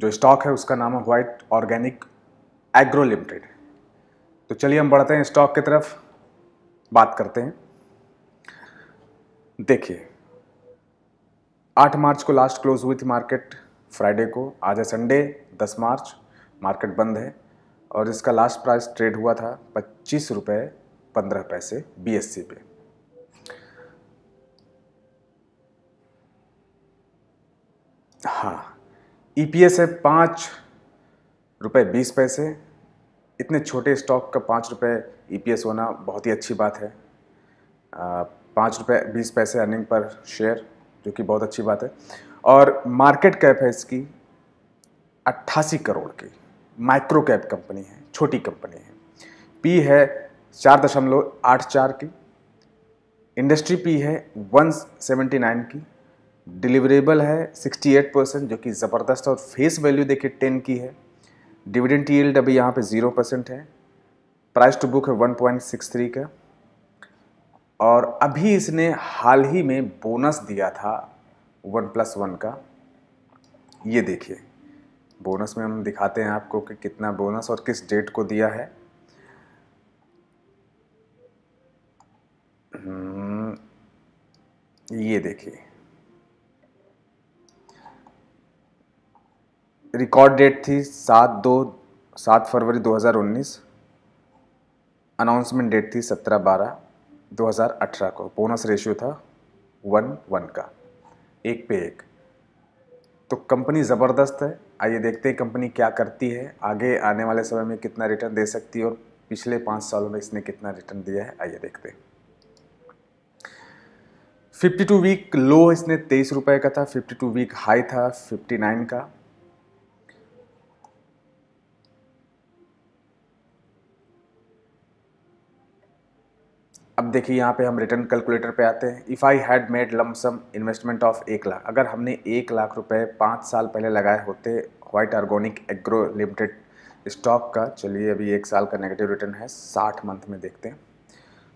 जो स्टॉक है उसका नाम है वाइट ऑर्गेनिक एग्रो लिमिटेड तो चलिए हम बढ़ते हैं स्टॉक की तरफ बात करते हैं देखिए 8 मार्च को लास्ट क्लोज हुई थी मार्केट फ्राइडे को आज है संडे 10 मार्च मार्केट बंद है और इसका लास्ट प्राइस ट्रेड हुआ था पच्चीस रुपये पंद्रह पैसे बी एस सी पे हाँ ईपीएस e है पाँच रुपये बीस पैसे इतने छोटे स्टॉक का पाँच रुपये एस e होना बहुत ही अच्छी बात है पाँच रुपये बीस पैसे अर्निंग पर शेयर जो कि बहुत अच्छी बात है और मार्केट कैप है इसकी अट्ठासी करोड़ की माइक्रो कैप कंपनी है छोटी कंपनी है पी है चार दशमलव आठ चार की इंडस्ट्री पी है वन सेवेंटी नाइन की डिलीवरेबल है 68 परसेंट जो कि ज़बरदस्त और फेस वैल्यू देखिए 10 की है डिविडेंट यील्ड अभी यहाँ पे 0 परसेंट है प्राइस टू बुक है 1.63 का और अभी इसने हाल ही में बोनस दिया था वन प्लस वन का ये देखिए बोनस में हम दिखाते हैं आपको कि कितना बोनस और किस डेट को दिया है हम्म, ये देखिए रिकॉर्ड डेट थी सात दो सात फरवरी 2019 अनाउंसमेंट डेट थी सत्रह बारह 2018 को बोनस रेशियो था वन वन का एक पे एक तो कंपनी ज़बरदस्त है आइए देखते हैं कंपनी क्या करती है आगे आने वाले समय में कितना रिटर्न दे सकती है और पिछले पाँच सालों में इसने कितना रिटर्न दिया है आइए देखते हैं 52 वीक लो इसने तेईस रुपये का था 52 वीक हाई था 59 का अब देखिए यहाँ पे हम रिटर्न कैलकुलेटर पे आते हैं if I had made lump sum investment of एक लाख अगर हमने एक लाख रुपए पाँच साल पहले लगाए होते white organic agro limited stock का चलिए अभी एक साल का नेगेटिव रिटर्न है साठ मंथ में देखते हैं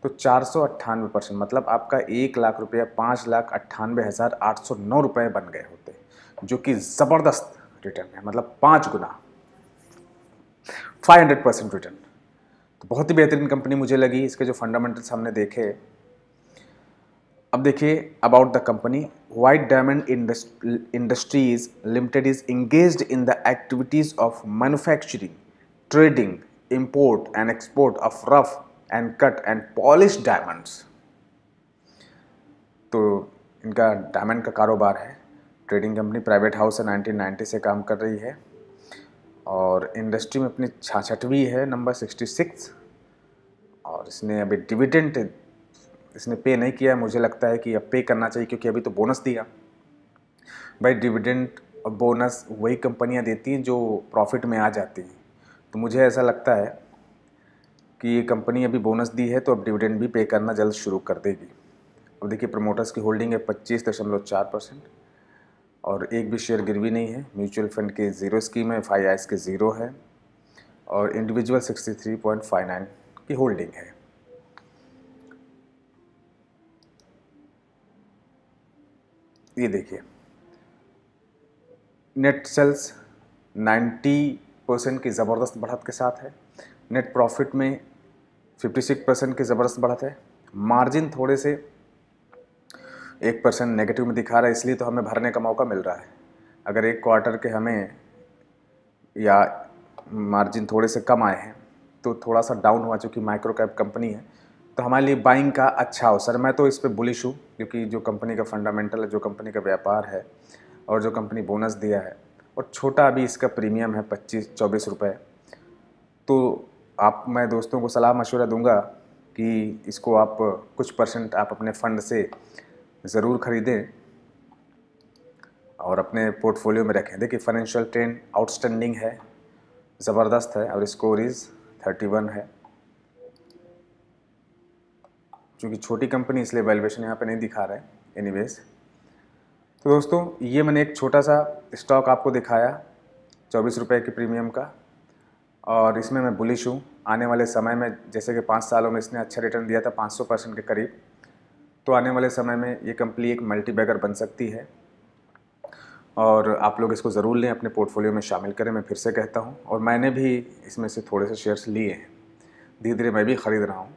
तो चार सौ अट्ठानवे परसेंट मतलब आपका एक लाख रुपया पाँच लाख अट्ठानवे हज़ार आठ सौ नौ रुपये बन गए होते जो कि ज़बरदस्त रिटर्न है मतलब पाँच गुना फाइव हंड्रेड परसेंट रिटर्न तो बहुत ही बेहतरीन कंपनी मुझे लगी इसके जो फंडामेंटल्स हमने देखे अब देखिए about the company white diamond industries limited is engage in the activities of manufacturing trading import and export of rough and cut and polish diamonds तो इनका डायमंड का कारोबार है ट्रेडिंग कंपनी प्राइवेट हाउस है 1990 से काम कर रही है और इंडस्ट्री में अपनी छाछठवीं है नंबर सिक्सटी सिक्स और इसने अभी डिविडेंट इसने पे नहीं किया मुझे लगता है कि अब पे करना चाहिए क्योंकि अभी तो बोनस दिया भाई डिविडेंट और बोनस वही कंपनियां देती हैं जो प्रॉफिट में आ जाती हैं तो मुझे ऐसा लगता है कि ये कंपनी अभी बोनस दी है तो अब डिविडेंड भी पे करना जल्द शुरू कर देगी अब देखिए प्रमोटर्स की होल्डिंग है पच्चीस दशमलव चार परसेंट और एक भी शेयर गिरवी नहीं है म्यूचुअल फंड की ज़ीरो स्कीम है एफ के ज़ीरो है और इंडिविजुअल 63.59 की होल्डिंग है ये देखिए नेट सेल्स 90 परसेंट की ज़बरदस्त बढ़त के साथ है नेट प्रॉफिट में 56 परसेंट की ज़बरदस्त बढ़त है मार्जिन थोड़े से एक परसेंट नेगेटिव में दिखा रहा है इसलिए तो हमें भरने का मौका मिल रहा है अगर एक क्वार्टर के हमें या मार्जिन थोड़े से कम आए हैं तो थोड़ा सा डाउन हुआ चूँकि माइक्रो कैप कंपनी है तो हमारे लिए बाइंग का अच्छा अवसर मैं तो इस पर बुलिश हूँ क्योंकि जो कंपनी का फंडामेंटल है जो कंपनी का व्यापार है और जो कंपनी बोनस दिया है और छोटा अभी इसका प्रीमियम है पच्चीस चौबीस रुपये तो आप मैं दोस्तों को सलाह मशवरा दूंगा कि इसको आप कुछ परसेंट आप अपने फ़ंड से ज़रूर ख़रीदें और अपने पोर्टफोलियो में रखें देखिए फाइनेंशियल ट्रेंड आउटस्टैंडिंग है ज़बरदस्त है और स्कोर इज़ थर्टी वन है चूँकि छोटी कंपनी इसलिए वैल्यूएशन यहाँ पे नहीं दिखा रहा है एनी तो दोस्तों ये मैंने एक छोटा सा स्टॉक आपको दिखाया चौबीस रुपये के प्रीमियम का और इसमें मैं बुलिश हूँ आने वाले समय में जैसे कि पाँच सालों में इसने अच्छा रिटर्न दिया था पाँच परसेंट के करीब तो आने वाले समय में ये कंपनी एक मल्टी बैगर बन सकती है और आप लोग इसको ज़रूर लें अपने पोर्टफोलियो में शामिल करें मैं फिर से कहता हूँ और मैंने भी इसमें से थोड़े से शेयर्स लिए हैं धीरे धीरे मैं भी ख़रीद रहा हूँ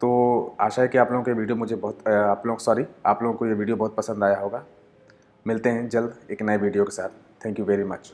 तो आशा है कि आप लोगों को ये वीडियो मुझे बहुत आप लोग सॉरी आप लोगों को ये वीडियो बहुत पसंद आया होगा मिलते हैं जल्द एक नए वीडियो के साथ थैंक यू वेरी मच